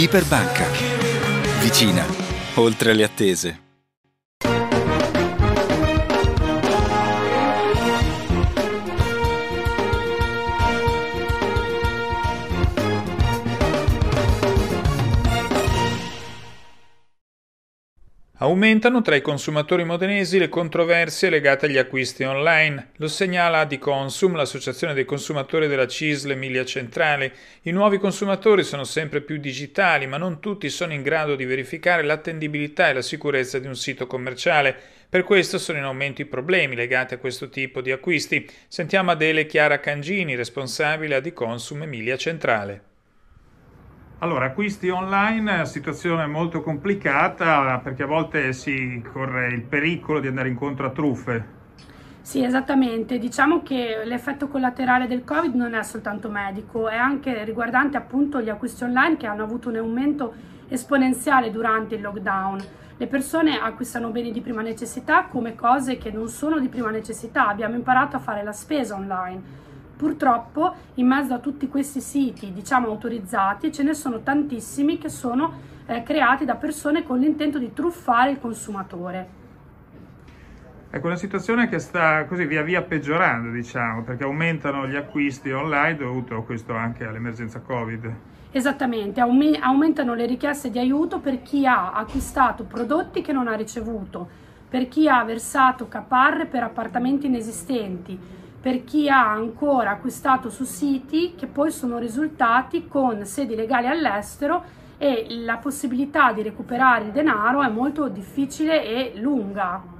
Iperbanca. Vicina, oltre le attese. Aumentano tra i consumatori modenesi le controversie legate agli acquisti online. Lo segnala di Consum, l'associazione dei consumatori della CISL Emilia Centrale. I nuovi consumatori sono sempre più digitali, ma non tutti sono in grado di verificare l'attendibilità e la sicurezza di un sito commerciale. Per questo sono in aumento i problemi legati a questo tipo di acquisti. Sentiamo Adele Chiara Cangini, responsabile a di Consum Emilia Centrale. Allora, acquisti online, situazione molto complicata perché a volte si corre il pericolo di andare incontro a truffe. Sì, esattamente. Diciamo che l'effetto collaterale del Covid non è soltanto medico, è anche riguardante appunto gli acquisti online che hanno avuto un aumento esponenziale durante il lockdown. Le persone acquistano beni di prima necessità come cose che non sono di prima necessità. Abbiamo imparato a fare la spesa online Purtroppo in mezzo a tutti questi siti, diciamo autorizzati, ce ne sono tantissimi che sono eh, creati da persone con l'intento di truffare il consumatore. Ecco, una situazione che sta così via via peggiorando, diciamo, perché aumentano gli acquisti online dovuto questo anche all'emergenza Covid. Esattamente, aumentano le richieste di aiuto per chi ha acquistato prodotti che non ha ricevuto, per chi ha versato caparre per appartamenti inesistenti, per chi ha ancora acquistato su siti che poi sono risultati con sedi legali all'estero e la possibilità di recuperare il denaro è molto difficile e lunga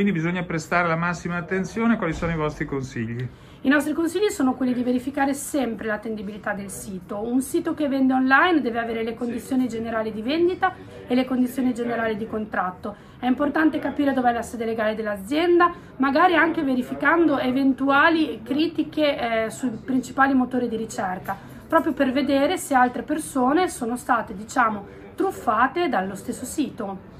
quindi bisogna prestare la massima attenzione. Quali sono i vostri consigli? I nostri consigli sono quelli di verificare sempre l'attendibilità del sito. Un sito che vende online deve avere le condizioni generali di vendita e le condizioni generali di contratto. È importante capire dov'è la sede legale dell'azienda, magari anche verificando eventuali critiche eh, sui principali motori di ricerca, proprio per vedere se altre persone sono state, diciamo, truffate dallo stesso sito.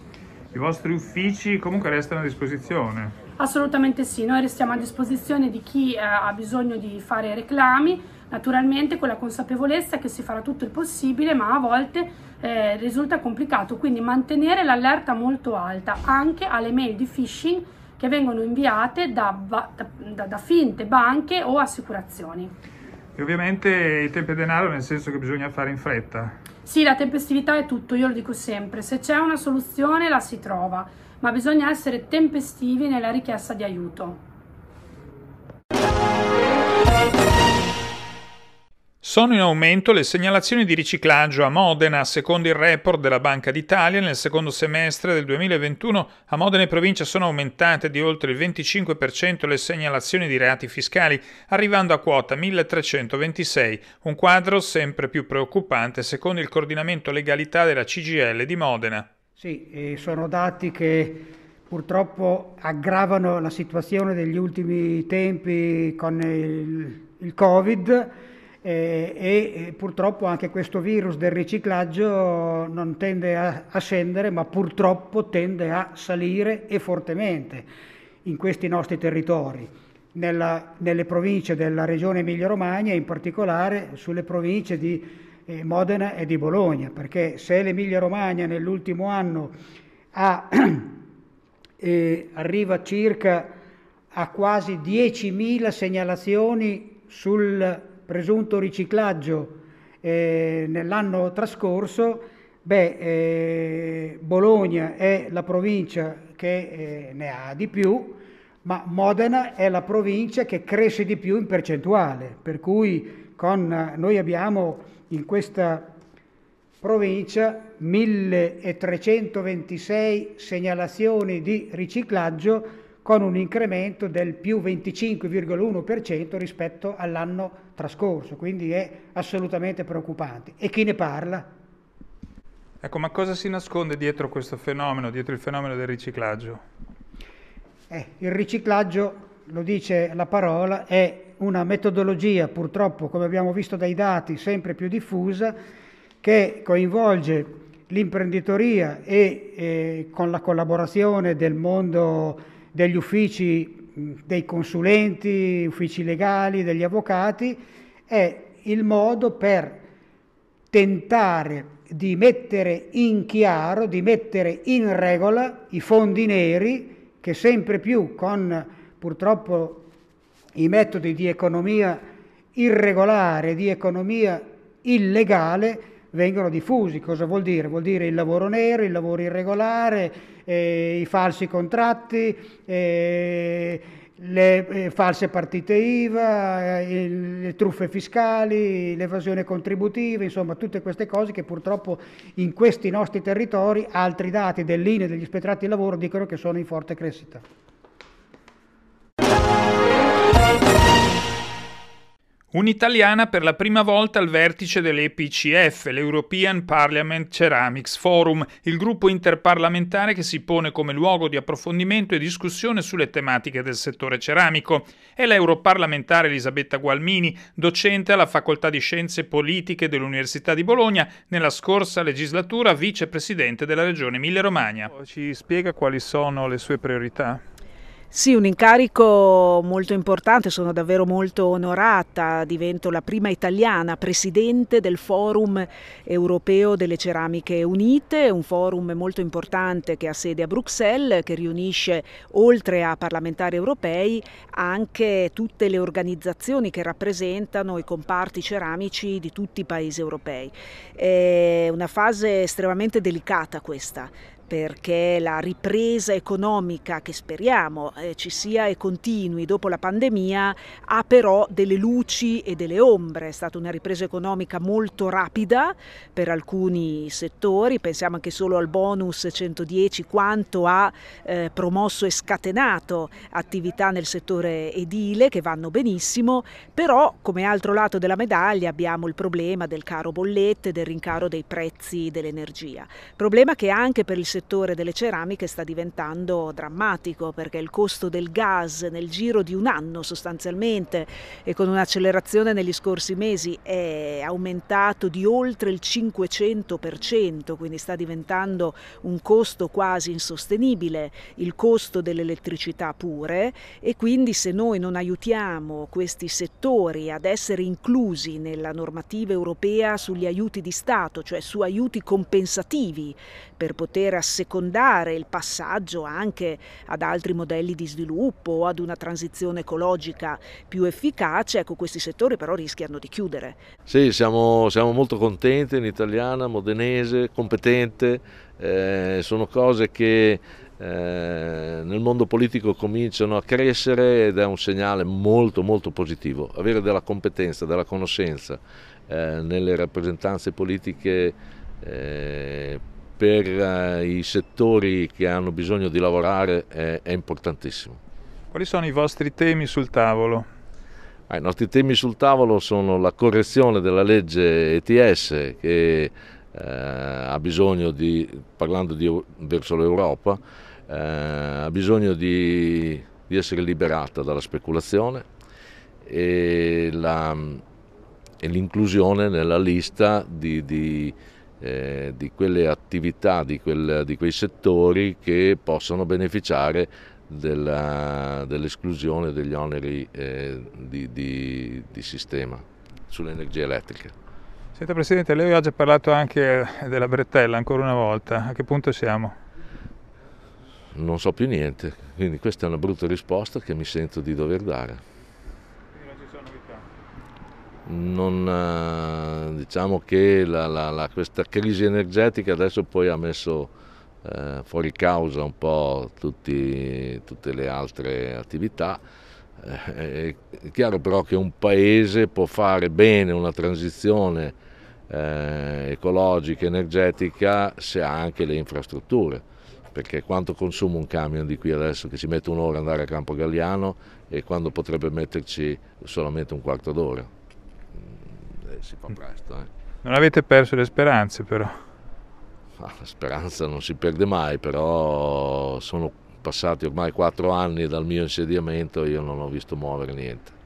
I vostri uffici comunque restano a disposizione? Assolutamente sì, noi restiamo a disposizione di chi eh, ha bisogno di fare reclami, naturalmente con la consapevolezza che si farà tutto il possibile, ma a volte eh, risulta complicato, quindi mantenere l'allerta molto alta anche alle mail di phishing che vengono inviate da, da, da, finte banche o assicurazioni. E ovviamente i tempo e denaro nel senso che bisogna fare in fretta. Sì, la tempestività è tutto, io lo dico sempre, se c'è una soluzione la si trova, ma bisogna essere tempestivi nella richiesta di aiuto. Sono in aumento le segnalazioni di riciclaggio a Modena, secondo il report della Banca d'Italia, nel secondo semestre del 2021 a Modena e provincia sono aumentate di oltre il 25% le segnalazioni di reati fiscali, arrivando a quota 1326, un quadro sempre più preoccupante secondo il coordinamento legalità della CGL di Modena. Sì, sono dati che purtroppo aggravano la situazione degli ultimi tempi con il, il Covid eh, e eh, purtroppo anche questo virus del riciclaggio non tende a, scendere, ma purtroppo tende a salire e fortemente in questi nostri territori, Nella, nelle province della regione Emilia-Romagna, in particolare sulle province di eh, Modena e di Bologna, perché se l'Emilia-Romagna nell'ultimo anno ha, eh, arriva circa a quasi 10.000 segnalazioni sul presunto riciclaggio eh, nell'anno trascorso, beh, eh, Bologna è la provincia che eh, ne ha di più, ma Modena è la provincia che cresce di più in percentuale, per cui con, noi abbiamo in questa provincia 1326 segnalazioni di riciclaggio con un incremento del più 25,1% rispetto all'anno trascorso, quindi è assolutamente preoccupante. E chi ne parla? Ecco, ma cosa si nasconde dietro questo fenomeno, dietro il fenomeno del riciclaggio? Eh, il riciclaggio, lo dice la parola, è una metodologia purtroppo, come abbiamo visto dai dati, sempre più diffusa, che coinvolge l'imprenditoria e eh, con la collaborazione del mondo degli uffici dei consulenti, uffici legali, degli avvocati, è il modo per tentare di mettere in chiaro, di mettere in regola i fondi neri che sempre più con purtroppo i metodi di economia irregolare, di economia illegale, vengono diffusi. Cosa vuol dire? Vuol dire il lavoro nero, il lavoro irregolare, eh, i falsi contratti, eh, le eh, false partite IVA, eh, il, le truffe fiscali, l'evasione contributiva, insomma tutte queste cose che purtroppo in questi nostri territori altri dati dell'INE e degli ispettorati di lavoro dicono che sono in forte crescita. Un'italiana per la prima volta al vertice dell'EPCF, l'European Parliament Ceramics Forum, il gruppo interparlamentare che si pone come luogo di approfondimento e discussione sulle tematiche del settore ceramico. È l'europarlamentare Elisabetta Gualmini, docente alla Facoltà di Scienze Politiche dell'Università di Bologna, nella scorsa legislatura vicepresidente della Regione Emilia-Romagna. Ci spiega quali sono le sue priorità? Sì, un incarico molto importante, sono davvero molto onorata, divento la prima italiana presidente del Forum europeo delle ceramiche unite, un forum molto importante che ha sede a Bruxelles, che riunisce oltre a parlamentari europei anche tutte le organizzazioni che rappresentano i comparti ceramici di tutti i paesi europei. È una fase estremamente delicata questa, perché la ripresa economica che speriamo eh, ci sia e continui dopo la pandemia ha però delle luci e delle ombre. È stata una ripresa economica molto rapida per alcuni settori, pensiamo anche solo al bonus 110, quanto ha eh, promosso e scatenato attività nel settore edile che vanno benissimo, però come altro lato della medaglia abbiamo il problema del caro bollette, del rincaro dei prezzi dell'energia, problema che anche per il settore settore delle ceramiche sta diventando drammatico perché il costo del gas nel giro di un anno sostanzialmente e con un'accelerazione negli scorsi mesi è aumentato di oltre il 500%, quindi sta diventando un costo quasi insostenibile, il costo dell'elettricità pure e quindi se noi non aiutiamo questi settori ad essere inclusi nella normativa europea sugli aiuti di Stato, cioè su aiuti compensativi per poter assicurare assecondare il passaggio anche ad altri modelli di sviluppo o ad una transizione ecologica più efficace, ecco questi settori però rischiano di chiudere. Sì, siamo, siamo molto contenti in italiana, modenese, competente, eh, sono cose che eh, nel mondo politico cominciano a crescere ed è un segnale molto molto positivo. Avere della competenza, della conoscenza eh, nelle rappresentanze politiche eh, per eh, i settori che hanno bisogno di lavorare è, è importantissimo. Quali sono i vostri temi sul tavolo? Ah, I nostri temi sul tavolo sono la correzione della legge ETS che eh, ha bisogno di, parlando di, verso l'Europa, eh, ha bisogno di, di, essere liberata dalla speculazione e, l'inclusione nella lista di, di eh, di quelle attività, di, quel, di, quei settori che possono beneficiare della, dell'esclusione degli oneri eh, di, di, di sistema sull'energia elettrica. Senta Presidente, lei oggi ha parlato anche della bretella, ancora una volta, a che punto siamo? Non so più niente, quindi questa è una brutta risposta che mi sento di dover dare non, eh, diciamo che la, la, la, questa crisi energetica adesso poi ha messo eh, fuori causa un po' tutti, tutte le altre attività. Eh, è chiaro però che un paese può fare bene una transizione eh, ecologica, energetica, se ha anche le infrastrutture perché quanto consuma un camion di qui adesso che ci mette un'ora ad andare a Campo Galliano e quando potrebbe metterci solamente un quarto d'ora? Mm, eh, si fa mm. presto. Eh. Non avete perso le speranze però? la speranza non si perde mai, però sono passati ormai quattro anni dal mio insediamento e io non ho visto muovere niente.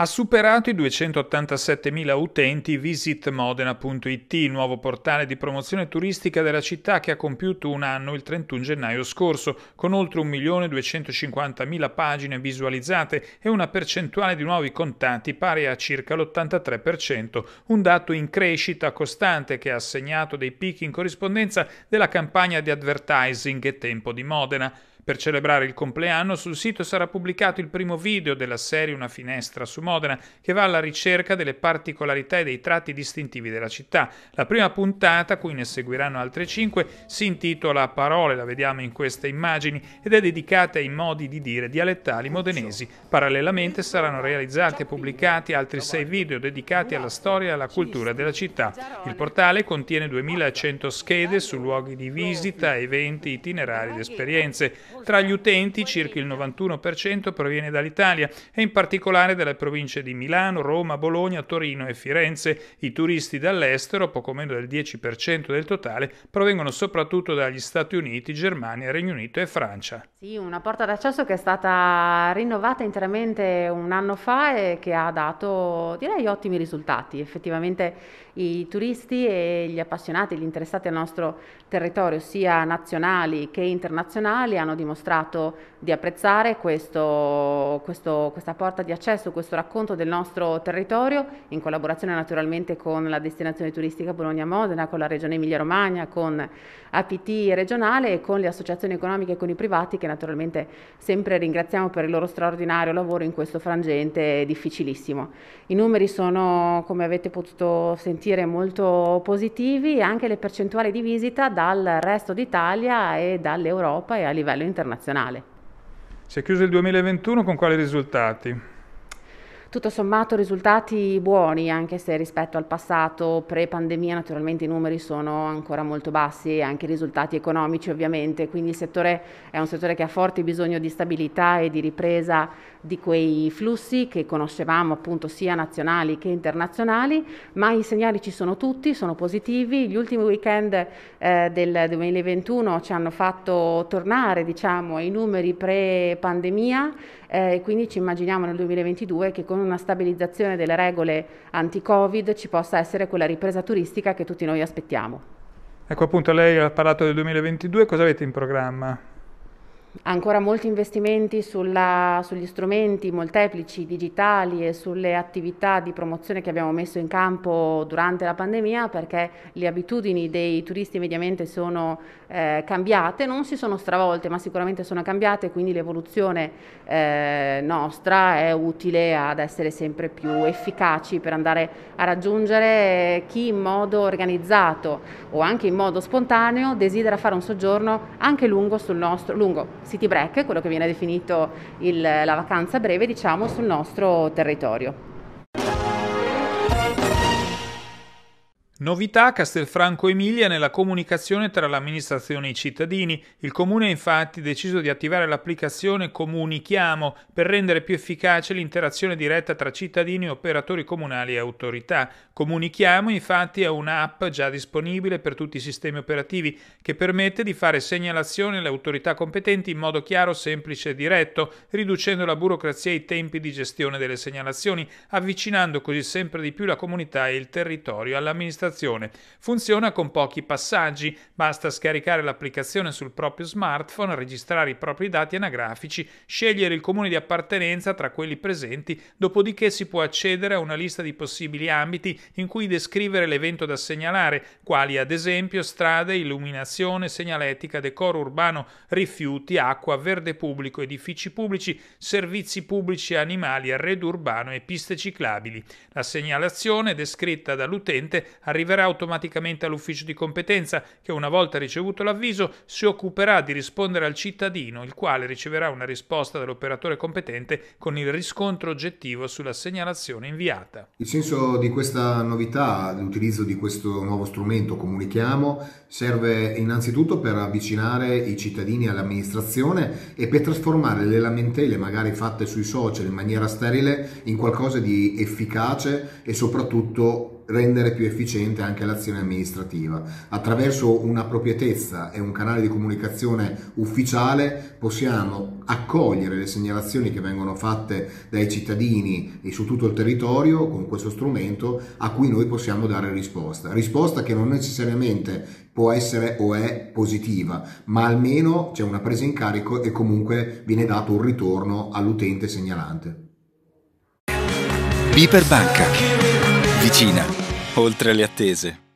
Ha superato i 287.000 utenti visitmodena.it, nuovo portale di promozione turistica della città che ha compiuto un anno il 31 gennaio scorso, con oltre 1.250.000 pagine visualizzate e una percentuale di nuovi contatti pari a circa l'83%, un dato in crescita costante che ha segnato dei picchi in corrispondenza della campagna di advertising e tempo di Modena. Per celebrare il compleanno sul sito sarà pubblicato il primo video della serie Una finestra su Modena che va alla ricerca delle particolarità e dei tratti distintivi della città. La prima puntata, cui ne seguiranno altre cinque, si intitola Parole, la vediamo in queste immagini, ed è dedicata ai modi di dire dialettali modenesi. Parallelamente saranno realizzati e pubblicati altri sei video dedicati alla storia e alla cultura della città. Il portale contiene 2100 schede su luoghi di visita, eventi, itinerari ed esperienze. Tra gli utenti circa il 91% proviene dall'Italia e in particolare dalle province di Milano, Roma, Bologna, Torino e Firenze. I turisti dall'estero, poco meno del 10% del totale, provengono soprattutto dagli Stati Uniti, Germania, Regno Unito e Francia. Sì, una porta d'accesso che è stata rinnovata interamente un anno fa e che ha dato direi ottimi risultati. Effettivamente i turisti e gli appassionati, gli interessati al nostro territorio, sia nazionali che internazionali, hanno dimostrato dimostrato di apprezzare questo, questo, questa porta di accesso, questo racconto del nostro territorio, in collaborazione naturalmente con la destinazione turistica Bologna-Modena, con la regione Emilia-Romagna, con APT regionale e con le associazioni economiche e con i privati che naturalmente sempre ringraziamo per il loro straordinario lavoro in questo frangente difficilissimo. I numeri sono, come avete potuto sentire, molto positivi e anche le percentuali di visita dal resto d'Italia e dall'Europa e a livello internazionale. Si è chiuso il 2021 con quali risultati? tutto sommato risultati buoni, anche se rispetto al passato pre-pandemia naturalmente i numeri sono ancora molto bassi e anche i risultati economici ovviamente, quindi il settore è un settore che ha forte bisogno di stabilità e di ripresa di quei flussi che conoscevamo appunto sia nazionali che internazionali, ma i segnali ci sono tutti, sono positivi, gli ultimi weekend eh, del 2021 ci hanno fatto tornare diciamo ai numeri pre-pandemia eh, e quindi ci immaginiamo nel 2022 che con una stabilizzazione delle regole anti-Covid ci possa essere quella ripresa turistica che tutti noi aspettiamo. Ecco appunto, lei ha parlato del 2022, cosa avete in programma? ancora molti investimenti sulla, sugli strumenti molteplici digitali e sulle attività di promozione che abbiamo messo in campo durante la pandemia perché le abitudini dei turisti mediamente sono eh, cambiate, non si sono stravolte ma sicuramente sono cambiate quindi l'evoluzione eh, nostra è utile ad essere sempre più efficaci per andare a raggiungere chi in modo organizzato o anche in modo spontaneo desidera fare un soggiorno anche lungo sul nostro lungo city break, quello che viene definito il, la vacanza breve, diciamo, sul nostro territorio. Novità Castelfranco Emilia nella comunicazione tra l'amministrazione e i cittadini. Il comune ha infatti deciso di attivare l'applicazione Comunichiamo per rendere più efficace l'interazione diretta tra cittadini, operatori comunali e autorità. Comunichiamo infatti è un'app già disponibile per tutti i sistemi operativi che permette di fare segnalazioni alle autorità competenti in modo chiaro, semplice e diretto, riducendo la burocrazia e i tempi di gestione delle segnalazioni, avvicinando così sempre di più la comunità e il territorio all'amministrazione registrazione. Funziona con pochi passaggi, basta scaricare l'applicazione sul proprio smartphone, registrare i propri dati anagrafici, scegliere il comune di appartenenza tra quelli presenti, dopodiché si può accedere a una lista di possibili ambiti in cui descrivere l'evento da segnalare, quali ad esempio strade, illuminazione, segnaletica, decoro urbano, rifiuti, acqua, verde pubblico, edifici pubblici, servizi pubblici, animali, arredo urbano e piste ciclabili. La segnalazione descritta dall'utente arriva arriverà automaticamente all'ufficio di competenza che una volta ricevuto l'avviso si occuperà di rispondere al cittadino, il quale riceverà una risposta dall'operatore competente con il riscontro oggettivo sulla segnalazione inviata. Il senso di questa novità, l'utilizzo di questo nuovo strumento comunichiamo, serve innanzitutto per avvicinare i cittadini all'amministrazione e per trasformare le lamentele magari fatte sui social in maniera sterile in qualcosa di efficace e soprattutto rendere più efficiente anche l'azione amministrativa. Attraverso una proprietezza e un canale di comunicazione ufficiale possiamo accogliere le segnalazioni che vengono fatte dai cittadini e su tutto il territorio con questo strumento a cui noi possiamo dare risposta. Risposta che non necessariamente può essere o è positiva, ma almeno c'è una presa in carico e comunque viene dato un ritorno all'utente segnalante. Iperbanca. Vicina, oltre le attese.